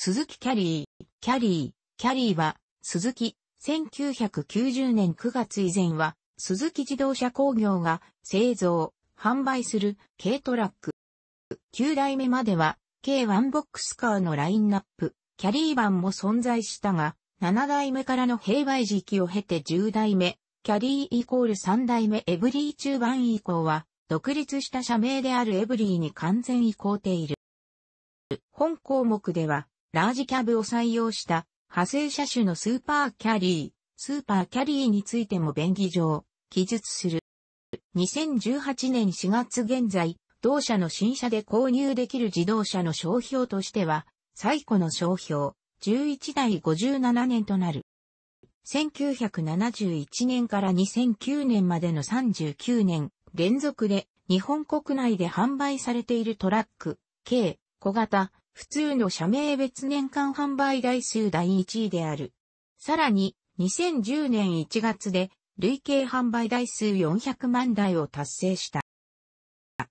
鈴木キャリー、キャリー、キャリーは、鈴木、1990年9月以前は、鈴木自動車工業が製造、販売する軽トラック。9代目までは、軽ワンボックスカーのラインナップ、キャリー版も存在したが、7代目からの併売時期を経て10代目、キャリーイコール3代目エブリー中盤以降は、独立した社名であるエブリーに完全移行ている。本項目では、ラージキャブを採用した派生車種のスーパーキャリー、スーパーキャリーについても便宜上、記述する。2018年4月現在、同社の新車で購入できる自動車の商標としては、最古の商標、11代57年となる。1971年から2009年までの39年連続で日本国内で販売されているトラック、軽、小型、普通の社名別年間販売台数第1位である。さらに、2010年1月で、累計販売台数400万台を達成した。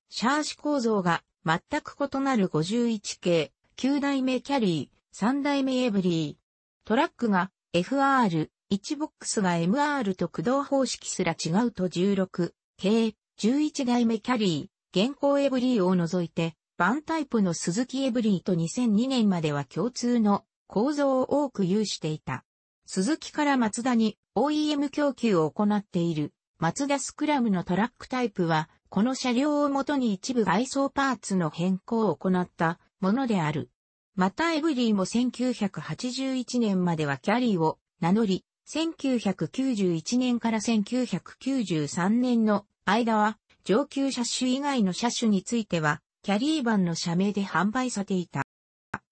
シャーシ構造が全く異なる51系、9代目キャリー、3代目エブリー。トラックが FR、1ボックスが MR と駆動方式すら違うと16、系、11代目キャリー、現行エブリーを除いて、バンタイプのスズキエブリーと2002年までは共通の構造を多く有していた。スズキからマツダに OEM 供給を行っているマツダスクラムのトラックタイプは、この車両をもとに一部外装パーツの変更を行ったものである。またエブリーも1981年まではキャリーを名乗り、1991年から1993年の間は上級車種以外の車種についてはキャリーバンの社名で販売されていた。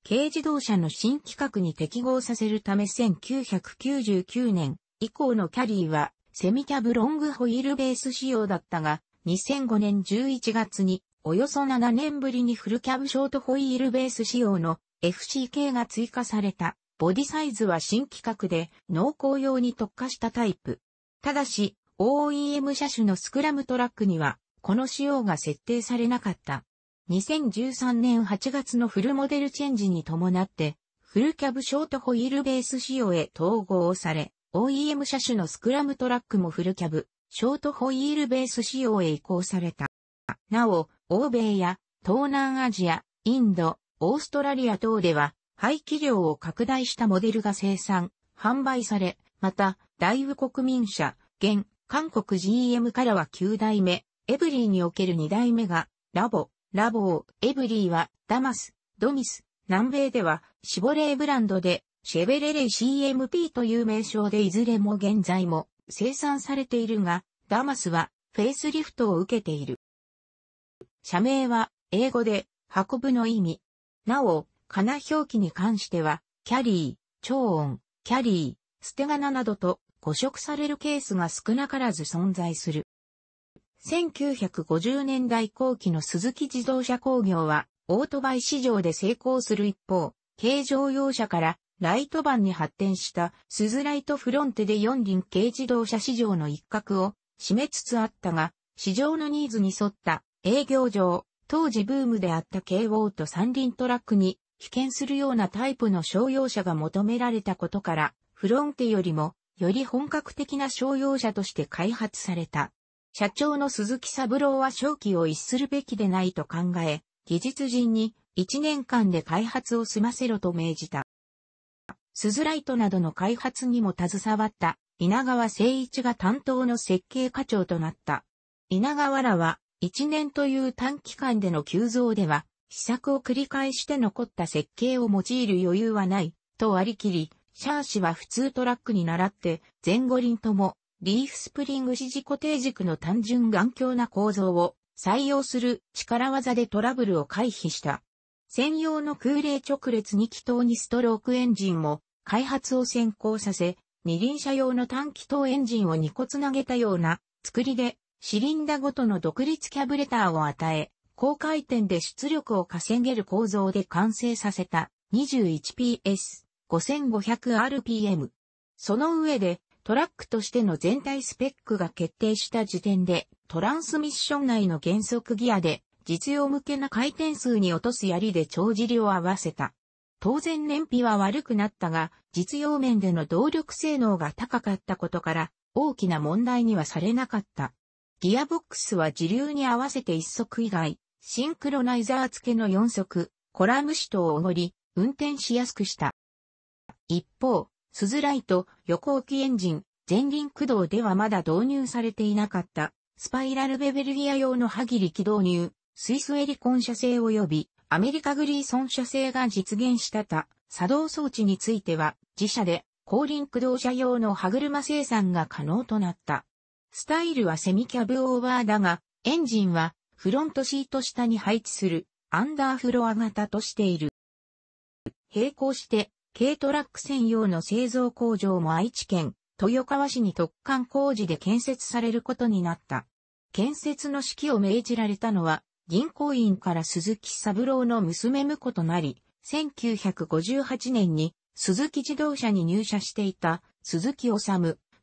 軽自動車の新規格に適合させるため1999年以降のキャリーはセミキャブロングホイールベース仕様だったが2005年11月におよそ7年ぶりにフルキャブショートホイールベース仕様の FCK が追加された。ボディサイズは新規格で濃厚用に特化したタイプ。ただし OEM 車種のスクラムトラックにはこの仕様が設定されなかった。2013年8月のフルモデルチェンジに伴って、フルキャブショートホイールベース仕様へ統合され、OEM 車種のスクラムトラックもフルキャブ、ショートホイールベース仕様へ移行された。なお、欧米や東南アジア、インド、オーストラリア等では、排気量を拡大したモデルが生産、販売され、また、大部国民車、現、韓国 GM からは9代目、エブリーにおける2代目が、ラボ、ラボー、エブリーは、ダマス、ドミス、南米では、シボレーブランドで、シェベレレ CMP という名称でいずれも現在も生産されているが、ダマスはフェイスリフトを受けている。社名は英語で運ぶの意味。なお、かな表記に関しては、キャリー、超音、キャリー、捨て仮名などと誤植されるケースが少なからず存在する。1950年代後期の鈴木自動車工業は、オートバイ市場で成功する一方、軽乗用車からライトバンに発展したスズライトフロンテで四輪軽自動車市場の一角を占めつつあったが、市場のニーズに沿った営業上、当時ブームであった軽オート三輪トラックに被験するようなタイプの商用車が求められたことから、フロンテよりもより本格的な商用車として開発された。社長の鈴木三郎は正気を逸するべきでないと考え、技術人に1年間で開発を済ませろと命じた。スズライトなどの開発にも携わった稲川誠一が担当の設計課長となった。稲川らは1年という短期間での急増では、試作を繰り返して残った設計を用いる余裕はない、と割り切り、シャー氏は普通トラックに倣って、前後輪ともリーフスプリング支持固定軸の単純頑強な構造を採用する力技でトラブルを回避した。専用の空冷直列2気筒にストロークエンジンも開発を先行させ、二輪車用の短気筒エンジンを2個つなげたような作りでシリンダごとの独立キャブレターを与え、高回転で出力を稼げる構造で完成させた 21PS5500rpm。その上でトラックとしての全体スペックが決定した時点で、トランスミッション内の減速ギアで、実用向けな回転数に落とす槍で帳尻を合わせた。当然燃費は悪くなったが、実用面での動力性能が高かったことから、大きな問題にはされなかった。ギアボックスは自流に合わせて1足以外、シンクロナイザー付けの4足、コラムシ等をおごり、運転しやすくした。一方、スズライト、横置きエンジン、前輪駆動ではまだ導入されていなかった、スパイラルベベルギア用の歯切り機動入、スイスエリコン社製及び、アメリカグリーソン社製が実現したた、作動装置については、自社で、後輪駆動車用の歯車生産が可能となった。スタイルはセミキャブオーバーだが、エンジンは、フロントシート下に配置する、アンダーフロア型としている。並行して、軽トラック専用の製造工場も愛知県、豊川市に特貫工事で建設されることになった。建設の指揮を命じられたのは、銀行員から鈴木三郎の娘婿となり、1958年に鈴木自動車に入社していた鈴木治、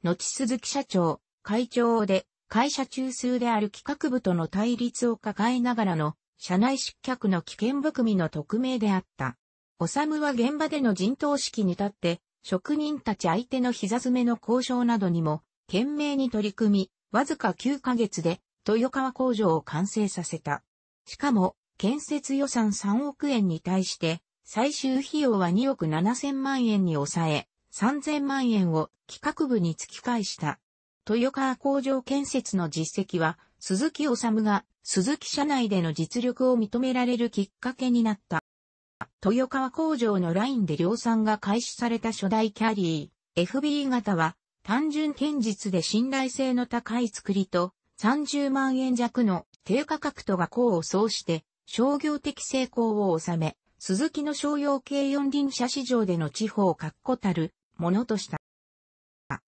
後鈴木社長、会長で会社中枢である企画部との対立を抱えながらの社内失脚の危険含みの匿名であった。ムは現場での陣頭指揮に立って、職人たち相手の膝詰めの交渉などにも、懸命に取り組み、わずか9ヶ月で、豊川工場を完成させた。しかも、建設予算3億円に対して、最終費用は2億7千万円に抑え、3000万円を企画部に突き返した。豊川工場建設の実績は、鈴木治が鈴木社内での実力を認められるきっかけになった。豊川工場のラインで量産が開始された初代キャリー、FB 型は、単純堅実で信頼性の高い作りと、30万円弱の低価格とが功を奏して、商業的成功を収め、鈴木の商用系四輪車市場での地方を確固たるものとした。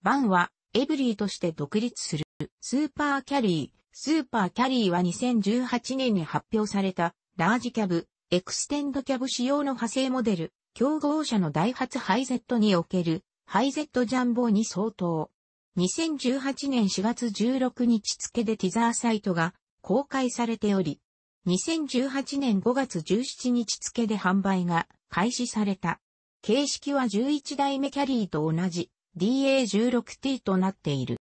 バンは、エブリーとして独立する、スーパーキャリー。スーパーキャリーは2018年に発表された、ラージキャブ、エクステンドキャブ仕様の派生モデル、競合車のダイハツハイゼットにおける、ハイゼットジャンボに相当。2018年4月16日付でティザーサイトが公開されており、2018年5月17日付で販売が開始された。形式は11代目キャリーと同じ DA16T となっている。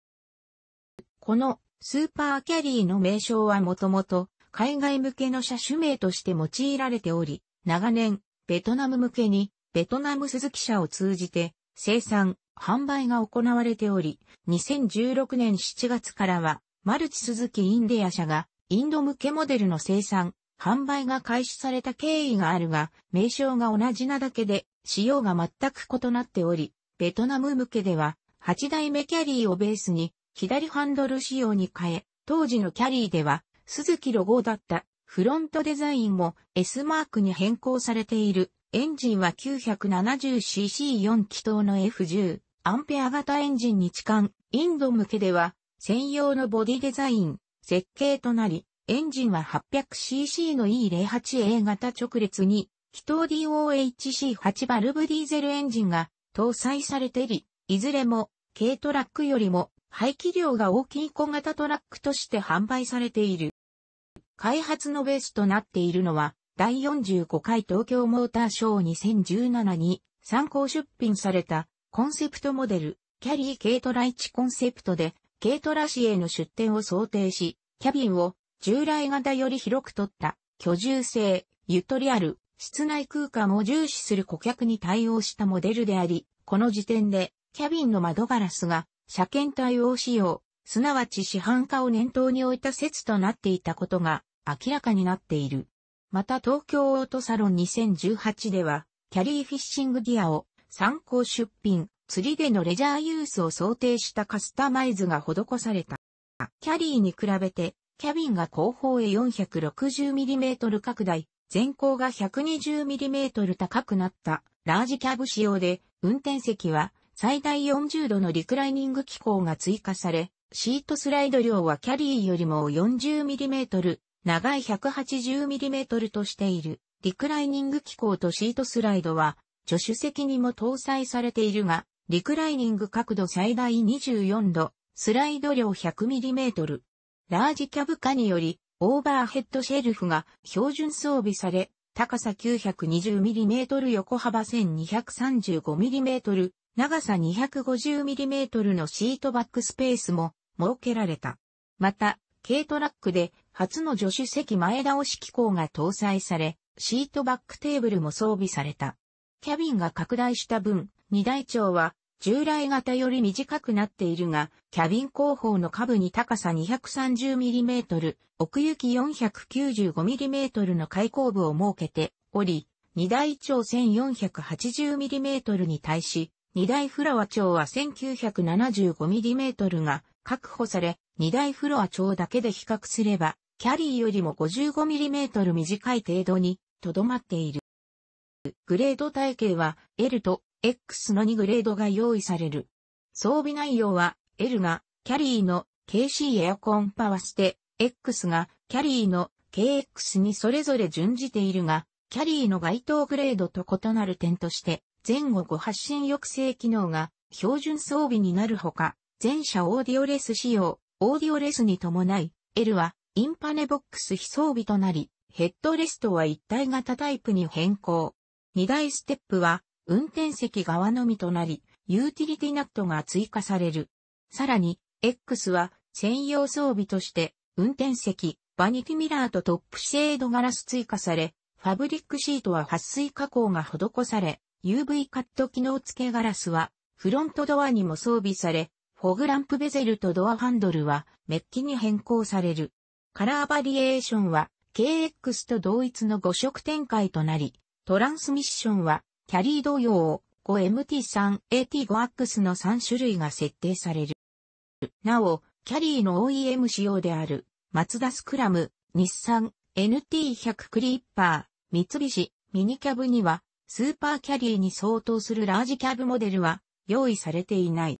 このスーパーキャリーの名称はもともと海外向けの車種名として用いられており、長年、ベトナム向けに、ベトナム鈴木車を通じて、生産、販売が行われており、2016年7月からは、マルチ鈴木インディア社が、インド向けモデルの生産、販売が開始された経緯があるが、名称が同じなだけで、仕様が全く異なっており、ベトナム向けでは、8代目キャリーをベースに、左ハンドル仕様に変え、当時のキャリーでは、鈴木ロゴだったフロントデザインも S マークに変更されている。エンジンは 970cc4 気筒の F10 アンペア型エンジンに置換。インド向けでは専用のボディデザイン、設計となり、エンジンは 800cc の E08A 型直列に気筒 DOHC8 バルブディーゼルエンジンが搭載されており、いずれも軽トラックよりも排気量が大きい小型トラックとして販売されている。開発のベースとなっているのは、第45回東京モーターショー2017に参考出品されたコンセプトモデル、キャリー・ケイトライチコンセプトで、ケイトラ市への出店を想定し、キャビンを従来型より広く取った居住性、ゆとりある室内空間を重視する顧客に対応したモデルであり、この時点でキャビンの窓ガラスが車検対応仕様、すなわち市販化を念頭に置いた説となっていたことが明らかになっている。また東京オートサロン2018では、キャリーフィッシングギアを参考出品、釣りでのレジャーユースを想定したカスタマイズが施された。キャリーに比べて、キャビンが後方へ 460mm 拡大、前方が 120mm 高くなったラージキャブ仕様で、運転席は最大40度のリクライニング機構が追加され、シートスライド量はキャリーよりも 40mm、長い 180mm としている。リクライニング機構とシートスライドは、助手席にも搭載されているが、リクライニング角度最大24度、スライド量 100mm。ラージキャブ化により、オーバーヘッドシェルフが標準装備され、高さ 920mm 横幅 1235mm、長さ 250mm のシートバックスペースも設けられた。また、軽トラックで初の助手席前倒し機構が搭載され、シートバックテーブルも装備された。キャビンが拡大した分、二台長は従来型より短くなっているが、キャビン後方の下部に高さ 230mm、奥行き 495mm の開口部を設けており、二台長 1480mm に対し、二台フラワ長は 1975mm が確保され、2台フロア長だけで比較すれば、キャリーよりも 55mm 短い程度にとどまっている。グレード体系は L と X の2グレードが用意される。装備内容は L がキャリーの KC エアコンパワステ、X がキャリーの KX にそれぞれ準じているが、キャリーの該当グレードと異なる点として、前後後発進抑制機能が標準装備になるほか、全車オーディオレス仕様、オーディオレスに伴い、L はインパネボックス非装備となり、ヘッドレストは一体型タイプに変更。二台ステップは運転席側のみとなり、ユーティリティナットが追加される。さらに、X は専用装備として運転席、バニティミラーとトップシェードガラス追加され、ファブリックシートは撥水加工が施され、UV カット機能付けガラスはフロントドアにも装備され、フォグランプベゼルとドアハンドルはメッキに変更される。カラーバリエーションは KX と同一の5色展開となり、トランスミッションはキャリー同様 5MT3、AT5X の3種類が設定される。なお、キャリーの OEM 仕様である、マツダスクラム、日産、NT100 クリッパー、三菱、ミニキャブには、スーパーキャリーに相当するラージキャブモデルは用意されていない。